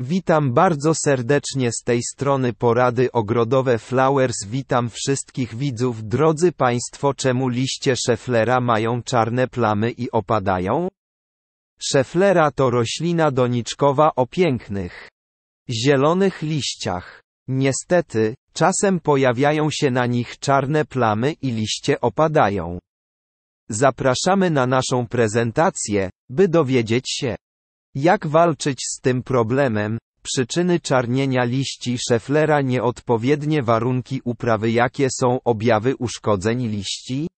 Witam bardzo serdecznie z tej strony porady ogrodowe Flowers. Witam wszystkich widzów. Drodzy Państwo, czemu liście szeflera mają czarne plamy i opadają? Szeflera to roślina doniczkowa o pięknych, zielonych liściach. Niestety, czasem pojawiają się na nich czarne plamy i liście opadają. Zapraszamy na naszą prezentację, by dowiedzieć się, jak walczyć z tym problemem? Przyczyny czarnienia liści szeflera nieodpowiednie warunki uprawy jakie są objawy uszkodzeń liści?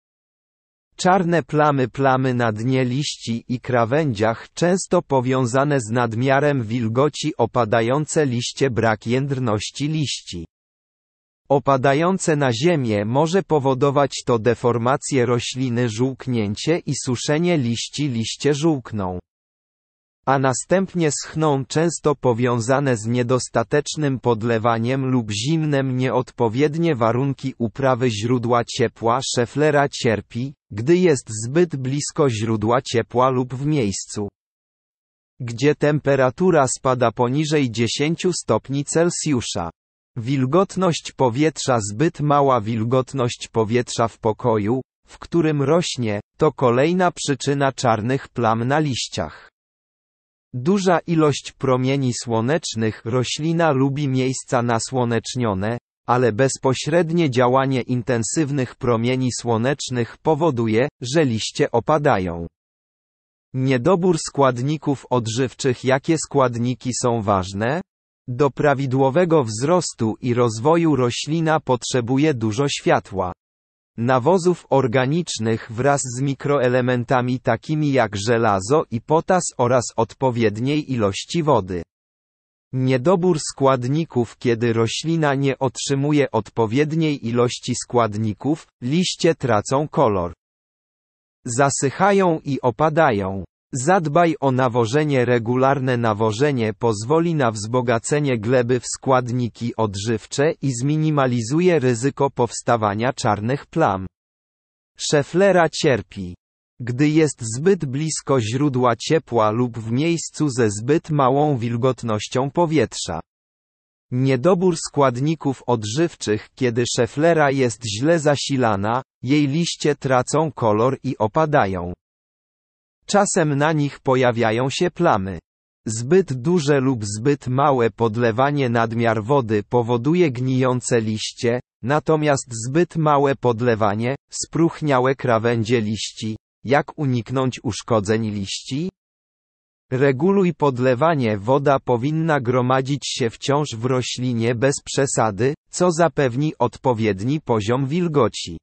Czarne plamy plamy na dnie liści i krawędziach często powiązane z nadmiarem wilgoci opadające liście brak jędrności liści. Opadające na ziemię może powodować to deformację rośliny żółknięcie i suszenie liści liście żółkną a następnie schną często powiązane z niedostatecznym podlewaniem lub zimnem nieodpowiednie warunki uprawy źródła ciepła szeflera cierpi, gdy jest zbyt blisko źródła ciepła lub w miejscu, gdzie temperatura spada poniżej 10 stopni Celsjusza. Wilgotność powietrza zbyt mała wilgotność powietrza w pokoju, w którym rośnie, to kolejna przyczyna czarnych plam na liściach. Duża ilość promieni słonecznych roślina lubi miejsca nasłonecznione, ale bezpośrednie działanie intensywnych promieni słonecznych powoduje, że liście opadają. Niedobór składników odżywczych Jakie składniki są ważne? Do prawidłowego wzrostu i rozwoju roślina potrzebuje dużo światła nawozów organicznych wraz z mikroelementami takimi jak żelazo i potas oraz odpowiedniej ilości wody. Niedobór składników Kiedy roślina nie otrzymuje odpowiedniej ilości składników, liście tracą kolor. Zasychają i opadają. Zadbaj o nawożenie regularne nawożenie pozwoli na wzbogacenie gleby w składniki odżywcze i zminimalizuje ryzyko powstawania czarnych plam. Szeflera cierpi. Gdy jest zbyt blisko źródła ciepła lub w miejscu ze zbyt małą wilgotnością powietrza. Niedobór składników odżywczych Kiedy szeflera jest źle zasilana, jej liście tracą kolor i opadają. Czasem na nich pojawiają się plamy. Zbyt duże lub zbyt małe podlewanie nadmiar wody powoduje gnijące liście, natomiast zbyt małe podlewanie, spróchniałe krawędzie liści. Jak uniknąć uszkodzeń liści? Reguluj podlewanie woda powinna gromadzić się wciąż w roślinie bez przesady, co zapewni odpowiedni poziom wilgoci.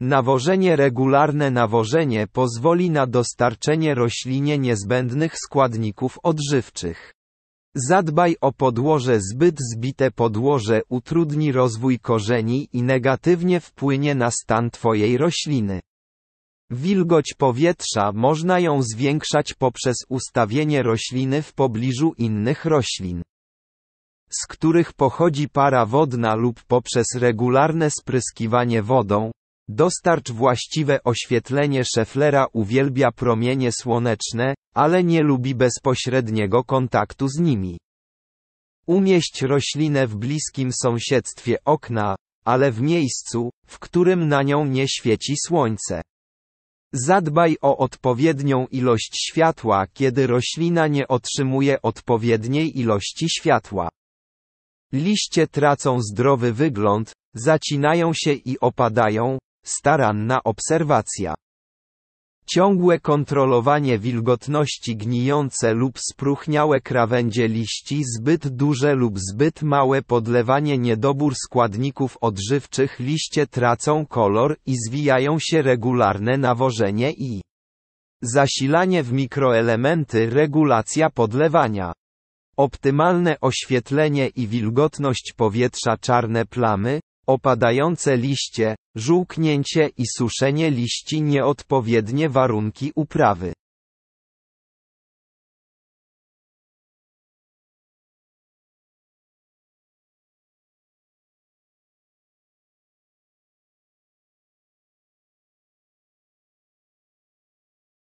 Nawożenie regularne nawożenie pozwoli na dostarczenie roślinie niezbędnych składników odżywczych. Zadbaj o podłoże zbyt zbite podłoże utrudni rozwój korzeni i negatywnie wpłynie na stan Twojej rośliny. Wilgoć powietrza można ją zwiększać poprzez ustawienie rośliny w pobliżu innych roślin z których pochodzi para wodna lub poprzez regularne spryskiwanie wodą, Dostarcz właściwe oświetlenie Schefflera uwielbia promienie słoneczne, ale nie lubi bezpośredniego kontaktu z nimi. Umieść roślinę w bliskim sąsiedztwie okna, ale w miejscu, w którym na nią nie świeci słońce. Zadbaj o odpowiednią ilość światła, kiedy roślina nie otrzymuje odpowiedniej ilości światła. Liście tracą zdrowy wygląd, zacinają się i opadają, Staranna obserwacja. Ciągłe kontrolowanie wilgotności gnijące lub spróchniałe krawędzie liści zbyt duże lub zbyt małe podlewanie niedobór składników odżywczych liście tracą kolor i zwijają się regularne nawożenie i zasilanie w mikroelementy regulacja podlewania. Optymalne oświetlenie i wilgotność powietrza czarne plamy, Opadające liście, żółknięcie i suszenie liści nieodpowiednie warunki uprawy.